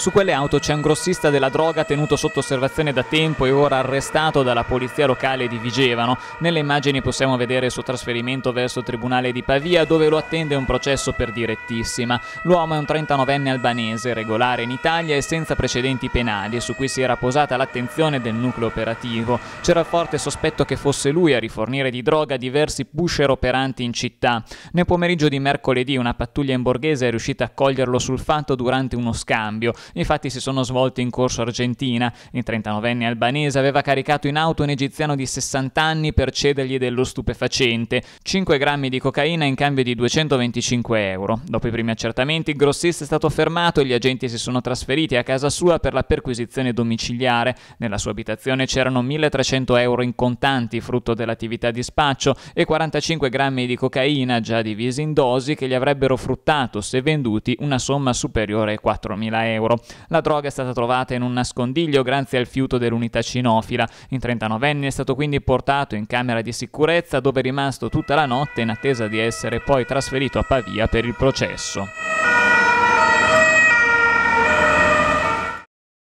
Su quelle auto c'è un grossista della droga tenuto sotto osservazione da tempo e ora arrestato dalla polizia locale di Vigevano. Nelle immagini possiamo vedere il suo trasferimento verso il Tribunale di Pavia dove lo attende un processo per direttissima. L'uomo è un 39enne albanese, regolare in Italia e senza precedenti penali, su cui si era posata l'attenzione del nucleo operativo. C'era il forte sospetto che fosse lui a rifornire di droga diversi pusher operanti in città. Nel pomeriggio di mercoledì una pattuglia in borghese è riuscita a coglierlo sul fatto durante uno scambio. Infatti si sono svolti in corso Argentina. Il 39enne albanese aveva caricato in auto un egiziano di 60 anni per cedergli dello stupefacente, 5 grammi di cocaina in cambio di 225 euro. Dopo i primi accertamenti, il grossista è stato fermato e gli agenti si sono trasferiti a casa sua per la perquisizione domiciliare. Nella sua abitazione c'erano 1300 euro in contanti, frutto dell'attività di spaccio, e 45 grammi di cocaina già divisi in dosi che gli avrebbero fruttato, se venduti, una somma superiore ai 4.000 euro. La droga è stata trovata in un nascondiglio grazie al fiuto dell'unità cinofila. Il 39enne è stato quindi portato in camera di sicurezza dove è rimasto tutta la notte in attesa di essere poi trasferito a Pavia per il processo.